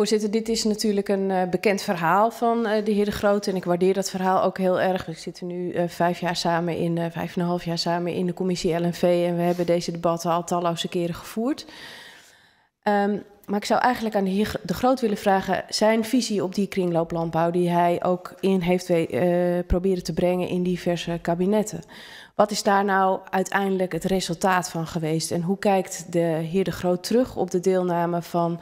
voorzitter, dit is natuurlijk een uh, bekend verhaal van uh, de heer De Groot En ik waardeer dat verhaal ook heel erg. We zitten nu uh, vijf jaar samen in, vijf en een half jaar samen in de commissie LNV. En we hebben deze debatten al talloze keren gevoerd. Um, maar ik zou eigenlijk aan de heer De Groot willen vragen... zijn visie op die kringlooplandbouw die hij ook in heeft proberen te brengen in diverse kabinetten. Wat is daar nou uiteindelijk het resultaat van geweest? En hoe kijkt de heer De Groot terug op de deelname van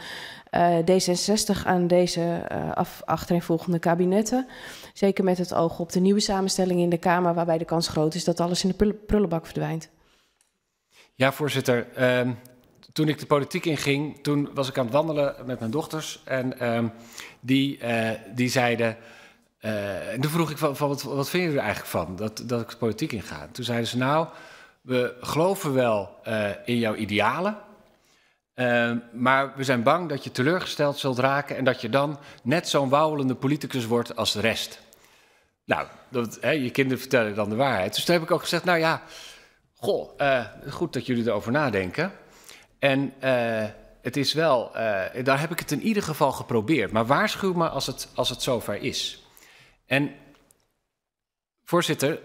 D66 aan deze eh, af, achtereenvolgende kabinetten. Zeker met het oog op de nieuwe samenstelling in de Kamer, waarbij de kans groot is dat alles in de prullenbak verdwijnt. Ja, voorzitter. Ehm, toen ik de politiek inging, toen was ik aan het wandelen met mijn dochters. En ehm, die, eh, die zeiden. Eh, en toen vroeg ik van, wat, wat vinden er eigenlijk van dat, dat ik de politiek inga? Toen zeiden ze, nou, we geloven wel in jouw idealen. Ehm, maar we zijn bang dat je teleurgesteld zult raken en dat je dan net zo'n wauwelende politicus wordt als de rest. Nou, dat, hè, je kinderen vertellen dan de waarheid. Dus toen heb ik ook gezegd, nou ja, goh, eh, goed dat jullie erover nadenken. En eh, het is wel, eh, daar heb ik het in ieder geval geprobeerd. Maar waarschuw me als het, als het zover is. En voorzitter,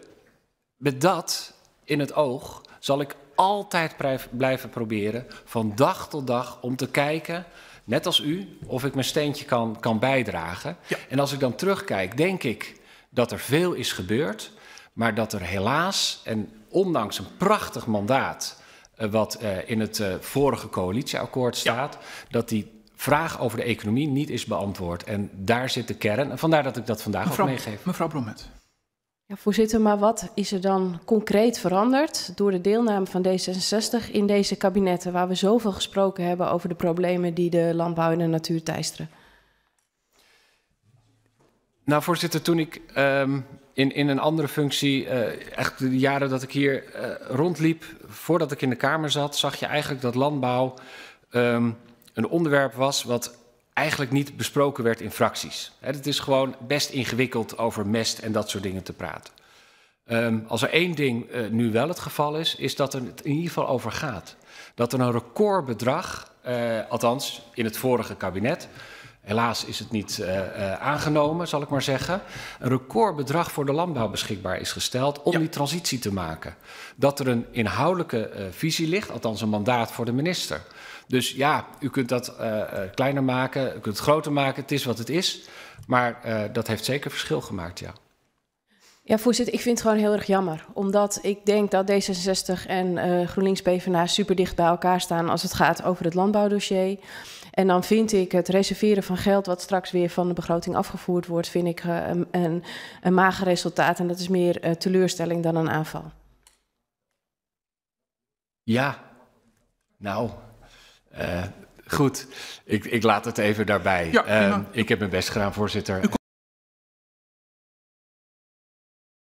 met dat in het oog zal ik altijd blijven proberen, van dag tot dag, om te kijken, net als u, of ik mijn steentje kan, kan bijdragen. En als ik dan terugkijk, denk ik dat er veel is gebeurd, maar dat er helaas, en ondanks een prachtig mandaat, eh, wat eh, in het eh, vorige coalitieakkoord staat, dat die vraag over de economie niet is beantwoord. En daar zit de kern. En vandaar dat ik dat vandaag ook meegeef. Mevrouw Bromet. Ja, voorzitter, maar wat is er dan concreet veranderd door de deelname van D66 in deze kabinetten, waar we zoveel gesproken hebben over de problemen die de landbouw en de natuur teisteren? Nou, voorzitter, toen ik um, in, in een andere functie, uh, echt de jaren dat ik hier uh, rondliep, voordat ik in de Kamer zat, zag je eigenlijk dat landbouw um, een onderwerp was wat eigenlijk niet besproken werd in fracties. Het is gewoon best ingewikkeld over mest en dat soort dingen te praten. Ehm, als er één ding eh, nu wel het geval is, is dat er het in ieder geval over gaat. Dat er een recordbedrag, uh, althans in het vorige kabinet, helaas is het niet eh, aangenomen, zal ik maar zeggen, een recordbedrag voor de landbouw beschikbaar is gesteld om die transitie te maken. Dat er een inhoudelijke visie ligt, althans een mandaat voor de minister. Dus ja, u kunt dat eh, eh, kleiner maken, u kunt het groter maken, het is wat het is. Maar eh, dat heeft zeker verschil gemaakt, ja. Ja, voorzitter, ik vind het gewoon heel erg jammer. Omdat ik denk dat D66 en GroenLinks PvdA super dicht bij elkaar staan als het gaat over het landbouwdossier. En dan vind ik het reserveren van geld, wat straks weer van de begroting afgevoerd wordt, vind ik een, een, mager resultaat. En dat is meer teleurstelling dan een aanval. Ja, nou, eh, goed, ik, ik laat het even daarbij. Ja, ehm, ik heb mijn best gedaan, voorzitter.